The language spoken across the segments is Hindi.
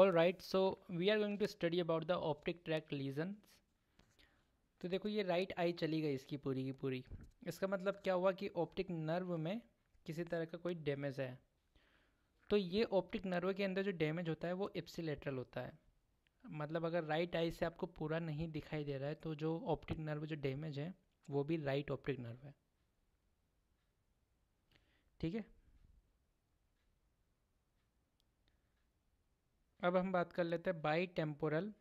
all right so we are going to study about the optic tract lesion तो देखो ये राइट आई चली गई इसकी पूरी की पूरी इसका मतलब क्या हुआ कि ऑप्टिक नर्व में किसी तरह का कोई डैमेज है तो ये ऑप्टिक नर्व के अंदर जो डैमेज होता है वो इप्सिलेटरल होता है मतलब अगर राइट आई से आपको पूरा नहीं दिखाई दे रहा है तो जो ऑप्टिक नर्व जो डैमेज है वो भी राइट ऑप्टिक नर्व है ठीक है अब हम बात कर लेते हैं bitemporal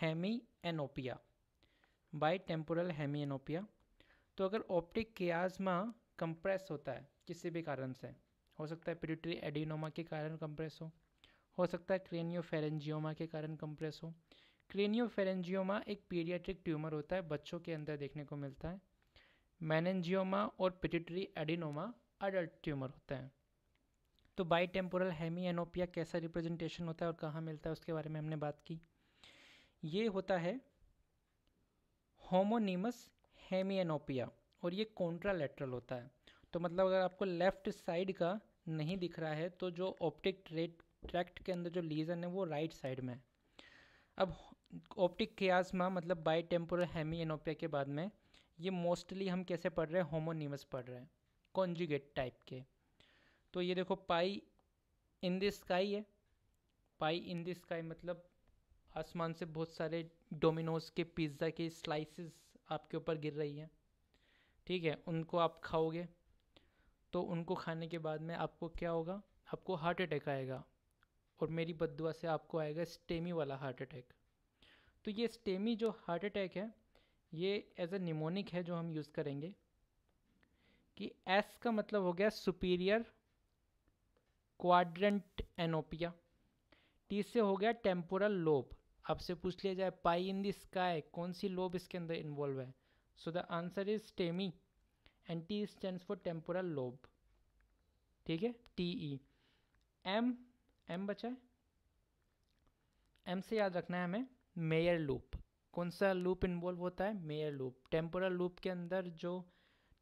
hemianopia bitemporal hemianopia तो अगर ऑप्टिक कियाजमा कंप्रेस होता है किसी भी कारण से हो सकता है पिट्यूटरी एडिनोमा के कारण कंप्रेस हो हो सकता है क्रेनियोफेरेंजियोमा के कारण कंप्रेस हो क्रेनियोफेरेंजियोमा एक पीडियाट्रिक ट्यूमर होता है बच्चों के अंदर देखने को मिलता है मैनेंजियोमा और पिट्यूटरी एडिनोमा अडल्ट ट्यूमर होते हैं तो बाई टेम्पोरल हैमी एनोपिया कैसा रिप्रेजेंटेशन होता है और कहाँ मिलता है उसके बारे में हमने बात की ये होता है होमोनीमस हैमी एनोपिया और ये कॉन्ट्रालेट्रल होता है तो मतलब अगर आपको लेफ्ट साइड का नहीं दिख रहा है तो जो ऑप्टिक ट्रेट ट्रैक्ट के अंदर जो लीजन है वो राइट साइड में है अब ऑप्टिक कियासमा मतलब बाई टेम्पोरल हैमी एनोपिया के बाद में ये मोस्टली हम कैसे पढ़ रहे हैं होमोनीमस पढ़ रहे हैं कॉन्जुगेट टाइप के तो ये देखो पाई इन द स्काई है पाई इन द स्काई मतलब आसमान से बहुत सारे डोमिनोज के पिज़्ज़ा के स्लाइसेस आपके ऊपर गिर रही हैं ठीक है उनको आप खाओगे तो उनको खाने के बाद में आपको क्या होगा आपको हार्ट अटैक आएगा और मेरी बदुआ से आपको आएगा स्टेमी वाला हार्ट अटैक तो ये स्टेमी जो हार्ट अटैक है ये एज ए निमोनिक है जो हम यूज़ करेंगे कि एस का मतलब हो गया सुपीरियर क्वाड्रेंट एनोपिया टी से हो गया टेम्पोरल लोब आपसे पूछ लिया जाए पाई इन द स्काई कौन सी लोब इसके अंदर इन्वॉल्व है सो द आंसर इज टेमी and T stand for temporal lobe ठीक है टी ई एम एम बचा है एम से याद रखना है हमें मेयर लूप कौन सा लूप इन्वॉल्व होता है मेयर लूप टेम्पोरल लूप के अंदर जो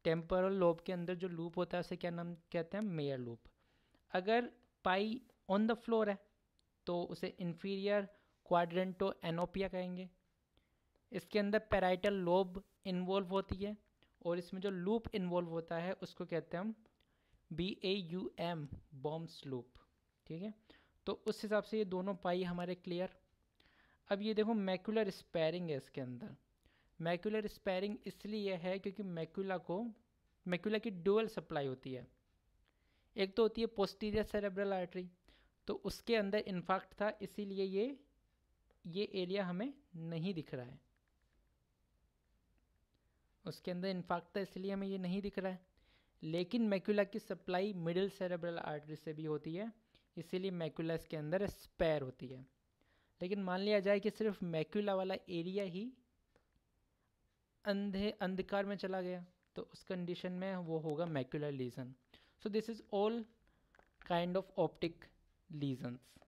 टेम्पोरल लोब के अंदर जो लूप होता है उसे क्या नाम कहते हैं मेयर लूप अगर पाई ऑन द फ्लोर है तो उसे इन्फीरियर क्वाड्रेंटो एनोपिया कहेंगे इसके अंदर पैराइटल लोब इन्वॉल्व होती है और इसमें जो लूप इन्वॉल्व होता है उसको कहते हैं हम B A U M Baum's loop ठीक है तो उस हिसाब से ये दोनों पाई हमारे क्लियर अब ये देखो मैक्यूलर स्पेयरिंग है इसके अंदर मैक्यूलर स्पेयरिंग इसलिए है क्योंकि मैक्यूला को मैक्यूला की डुअल सप्लाई होती है एक तो होती है पोस्टीरियर सेरेब्रल आर्टरी तो उसके अंदर इन्फाक्ट था इसीलिए ये ये एरिया हमें नहीं दिख रहा है उसके अंदर इन्फाक्ट था इसलिए हमें ये नहीं दिख रहा है लेकिन मैक्यूला की सप्लाई मिडिल सेरेब्रल आर्टरी से भी होती है इसीलिए मैक्यूला इसके अंदर स्पेयर होती है लेकिन मान लिया जाए कि सिर्फ मैक्यूला वाला एरिया ही अंधे अंधकार में चला गया तो उस कंडीशन में वो होगा macular lesion so this is all kind of optic lesions